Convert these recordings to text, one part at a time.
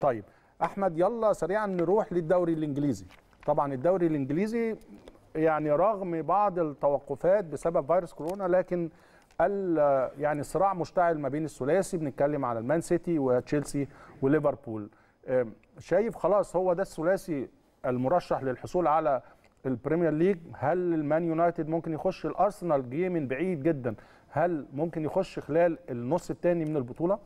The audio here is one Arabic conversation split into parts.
طيب احمد يلا سريعا نروح للدوري الانجليزي طبعا الدوري الانجليزي يعني رغم بعض التوقفات بسبب فيروس كورونا لكن يعني صراع مشتعل ما بين الثلاثي بنتكلم على المان سيتي وتشيلسي وليفربول شايف خلاص هو ده الثلاثي المرشح للحصول على البريمير ليج هل المان يونايتد ممكن يخش الارسنال جه من بعيد جدا هل ممكن يخش خلال النص الثاني من البطوله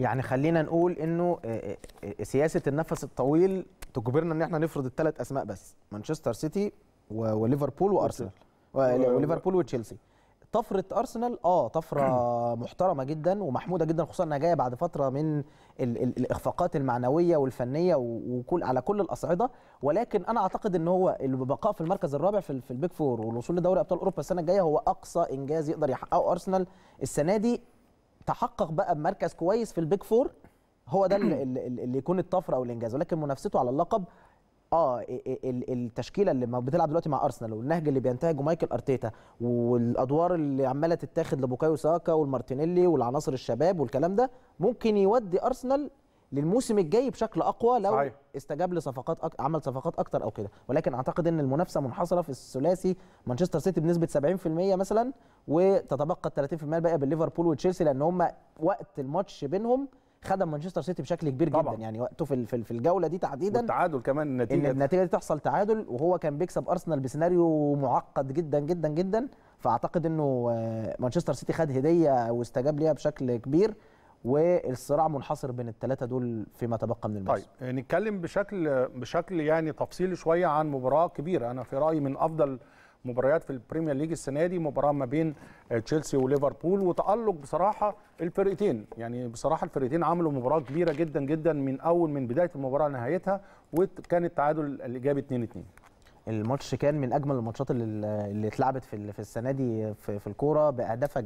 يعني خلينا نقول انه آه، آه، آه، سياسه النفس الطويل تجبرنا ان احنا نفرض الثلاث اسماء بس مانشستر سيتي وليفربول وارسنال وليفربول وتشيلسي طفره ارسنال اه طفره محترمه جدا ومحموده جدا خصوصا انها جايه بعد فتره من ال ال الاخفاقات المعنويه والفنيه وكل على كل الاصعده ولكن انا اعتقد ان هو البقاء في المركز الرابع في, في البيك فور والوصول لدوري ابطال اوروبا السنه الجايه هو اقصى انجاز يقدر يحققه ارسنال السنه دي تحقق بقى بمركز كويس في البيج فور هو ده اللي يكون الطفره او الانجاز ولكن منافسته على اللقب اه التشكيله اللي بتلعب دلوقتي مع ارسنال والنهج اللي بينتهجه مايكل ارتيتا والادوار اللي عماله تتاخد لبوكايو ساكا والمارتينيلي والعناصر الشباب والكلام ده ممكن يودي ارسنال للموسم الجاي بشكل اقوى لو صحيح. استجاب لصفقات أك... عمل صفقات اكتر او كده ولكن اعتقد ان المنافسه منحصره في الثلاثي مانشستر سيتي بنسبه 70% مثلا وتتبقى ال 30% الباقيه بالليفربول وتشيلسي لان هم وقت الماتش بينهم خدم مانشستر سيتي بشكل كبير طبعا. جدا يعني وقته في في الجوله دي تحديدا والتعادل كمان النتيجه إن النتيجه دي تحصل تعادل وهو كان بيكسب ارسنال بسيناريو معقد جدا جدا جدا فاعتقد انه آه، مانشستر سيتي خد هديه واستجاب ليها بشكل كبير والصراع منحصر بين الثلاثه دول فيما تبقى من الموسم. طيب نتكلم بشكل بشكل يعني تفصيلي شويه عن مباراه كبيره انا في رايي من افضل مباريات في البريمير ليج السنه دي مباراه ما بين تشيلسي وليفربول وتالق بصراحه الفرقتين يعني بصراحه الفرقتين عملوا مباراه كبيره جدا جدا من اول من بدايه المباراه لنهايتها وكان التعادل الايجابي 2 2 الماتش كان من اجمل الماتشات اللي اللي اتلعبت في في السنه دي في, في الكوره باهداف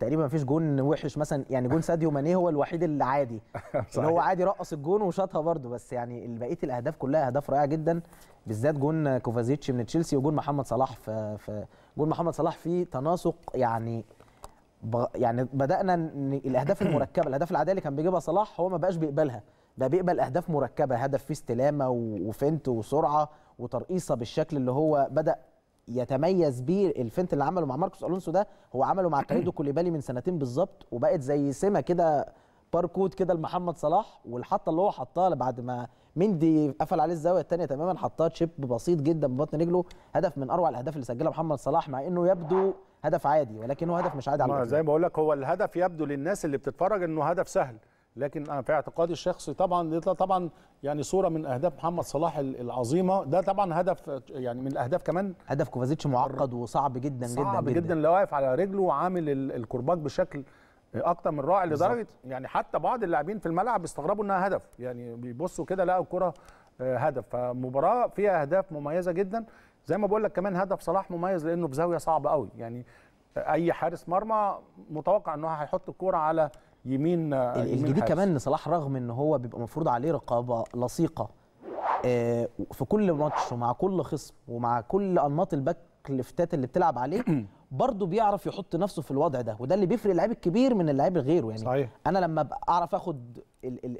تقريبا ما فيش جون وحش مثلا يعني جون ساديو ماني هو الوحيد اللي عادي اللي هو عادي رقص الجون وشاطها برده بس يعني بقيه الاهداف كلها اهداف رائعه جدا بالذات جون كوفازيتش من تشيلسي وجون محمد صلاح في, في جون محمد صلاح فيه تناسق يعني يعني بدانا ان الاهداف المركبه الاهداف العاديه اللي كان بيجيبها صلاح هو ما بقاش بيقبلها بقى بيقبل اهداف مركبه هدف فيه استلامه وفنت وسرعه وترقيصه بالشكل اللي هو بدا يتميز بيه الفنت اللي عمله مع ماركوس الونسو ده هو عمله مع كايدو كوليبالي من سنتين بالظبط وبقت زي سمه كده باركود كده لمحمد صلاح والحطه اللي هو حطها بعد ما مندي قفل عليه الزاويه الثانيه تماما حطها تشيب بسيط جدا ببطن رجله هدف من اروع الاهداف اللي سجلها محمد صلاح مع انه يبدو هدف عادي ولكن هو هدف مش عادي على زي ما بقول لك هو الهدف يبدو للناس اللي بتتفرج انه هدف سهل لكن انا في اعتقادي الشخصي طبعا ده طبعا يعني صوره من اهداف محمد صلاح العظيمه ده طبعا هدف يعني من الاهداف كمان هدف كوفازيتش معقد وصعب جدا صعب جدا صعب جدا, اللي لو واقف على رجله وعامل الكرباج بشكل اكتر من رائع لدرجه يعني حتى بعض اللاعبين في الملعب استغربوا انها هدف يعني بيبصوا كده لقوا الكره آه، هدف فمباراه فيها اهداف مميزه جدا زي ما بقول لك كمان هدف صلاح مميز لانه بزاويه صعبه قوي يعني اي حارس مرمى متوقع ان هو هيحط الكوره على يمين الجديد كمان ان صلاح رغم ان هو بيبقى مفروض عليه رقابه لصيقه آه، في كل ماتش ومع كل خصم ومع كل انماط الباك لفتات اللي بتلعب عليه برضه بيعرف يحط نفسه في الوضع ده وده اللي بيفرق اللعيب الكبير من اللعيب غيره يعني صحيح. انا لما اعرف اخد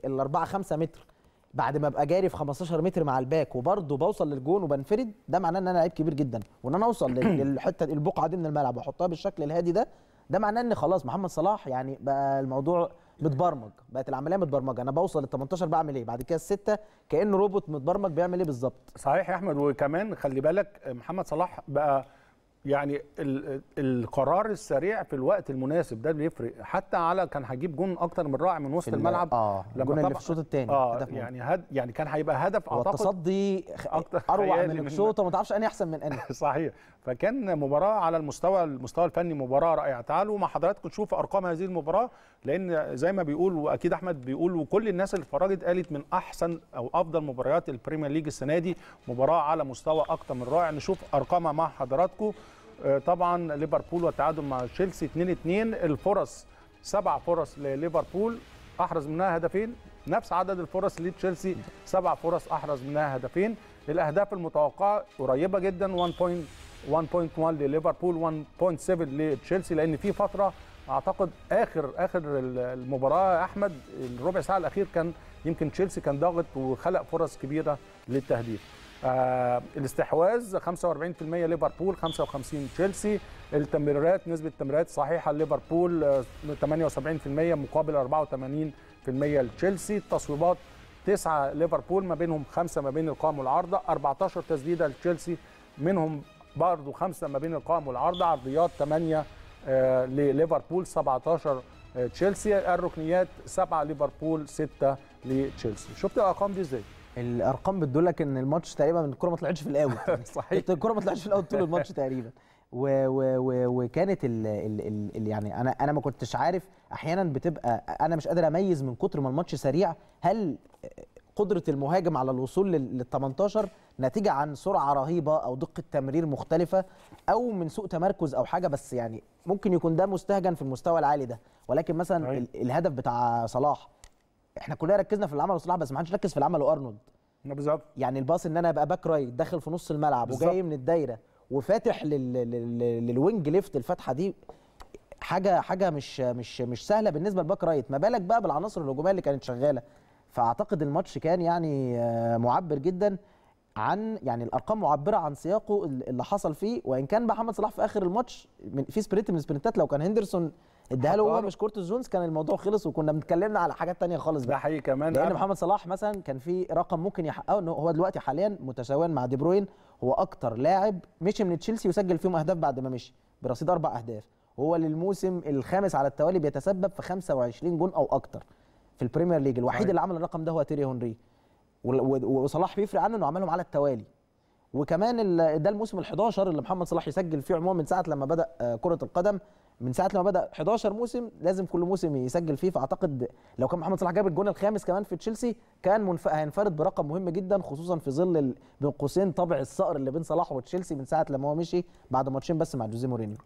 الاربعه خمسه متر بعد ما ابقى جاري في 15 متر مع الباك وبرضه بوصل للجون وبنفرد ده معناه ان انا لعيب كبير جدا وان انا اوصل للحته البقعه دي من الملعب واحطها بالشكل الهادي ده ده معناه ان خلاص محمد صلاح يعني بقى الموضوع متبرمج بقت العمليه متبرمجه انا بوصل ال 18 بعمل ايه بعد كده السته كانه روبوت متبرمج بيعمل ايه بالظبط صحيح يا احمد وكمان خلي بالك محمد صلاح بقى يعني القرار السريع في الوقت المناسب ده بيفرق حتى على كان هجيب جون اكتر من رائع من وسط الملعب اه الجون اللي في الشوط الثاني اه يعني هد يعني كان هيبقى هدف اعتقد التصدي اكتر اروع من الشوط وما تعرفش اني احسن من اني صحيح فكان مباراه على المستوى المستوى الفني مباراه رائعه تعالوا مع حضراتكم تشوفوا ارقام هذه المباراه لان زي ما بيقول واكيد احمد بيقول وكل الناس اللي اتفرجت قالت من احسن او افضل مباريات البريمير ليج السنه دي مباراه على مستوى اكتر من رائع نشوف ارقامها مع حضراتكم آه، طبعا ليفربول والتعادل مع تشيلسي 2-2 الفرص سبع فرص لليفربول احرز منها هدفين نفس عدد الفرص لتشيلسي سبع فرص احرز منها هدفين الاهداف المتوقعه قريبه جدا 1.1 لليفربول 1.7 لتشيلسي لان في فتره اعتقد اخر اخر المباراه احمد الربع ساعه الاخير كان يمكن تشيلسي كان ضاغط وخلق فرص كبيره للتهديف آه الاستحواذ 45% ليفربول 55 تشيلسي التمريرات نسبه التمريرات صحيحه ليفربول 78% آه، مقابل 84% لتشيلسي التصويبات تسعة ليفربول ما بينهم خمسة ما بين القائم والعارضة 14 تسديدة لتشيلسي منهم برضه خمسة ما بين القائم والعارضة عرضيات 8 آه لليفربول 17 آه، تشيلسي الركنيات 7 ليفربول 6 لتشيلسي شفت الارقام دي ازاي الارقام بتدل لك ان الماتش تقريبا الكره ما طلعتش في الاوت صحيح الكره ما طلعتش في الاوت طول الماتش تقريبا و و و وكانت الـ الـ الـ الـ يعني انا انا ما كنتش عارف احيانا بتبقى انا مش قادر اميز من كتر ما الماتش سريع هل قدره المهاجم على الوصول لل 18 ناتجه عن سرعه رهيبه او دقه تمرير مختلفه او من سوء تمركز او حاجه بس يعني ممكن يكون ده مستهجن في المستوى العالي ده ولكن مثلا الهدف بتاع صلاح احنا كلنا ركزنا في العمل وصلاح بس ما حدش ركز في العمل وارنولد بالظبط يعني الباص ان انا ابقى باك رايت داخل في نص الملعب بالزبط. وجاي من الدايره وفاتح لل... لل... للوينج ليفت الفتحه دي حاجه حاجه مش مش مش سهله بالنسبه لباك رايت ما بالك بقى بالعناصر الهجوميه اللي كانت شغاله فاعتقد الماتش كان يعني آه، معبر جدا عن يعني الارقام معبره عن سياقه اللي حصل فيه وان كان محمد صلاح في اخر الماتش في سبرنت من السبرنتات لو كان هندرسون اديها له هو مش كورت جونز كان الموضوع خلص وكنا بنتكلمنا على حاجات ثانيه خالص بقى ده حقيقي كمان لان محمد صلاح مثلا كان في رقم ممكن يحققه ان هو دلوقتي حاليا متساويا مع دي بروين هو اكتر لاعب مشي من تشيلسي وسجل فيهم اهداف بعد ما مشي برصيد اربع اهداف هو للموسم الخامس على التوالي بيتسبب في 25 جون او اكتر في البريمير ليج الوحيد أيوة. اللي عمل الرقم ده هو تيري هنري وصلاح بيفرق عنه انه عملهم على التوالي وكمان ده الموسم ال11 اللي محمد صلاح يسجل فيه عموما من ساعه لما بدا آه، كره القدم من ساعه لما بدا 11 موسم لازم كل موسم يسجل فيه فاعتقد لو كان محمد صلاح جاب الجون الخامس كمان في تشيلسي كان منف... هينفرد برقم مهم جدا خصوصا في ظل بين قوسين طبع الصقر اللي بين صلاح وتشيلسي من ساعه لما هو مشي بعد ماتشين بس مع جوزيه مورينيو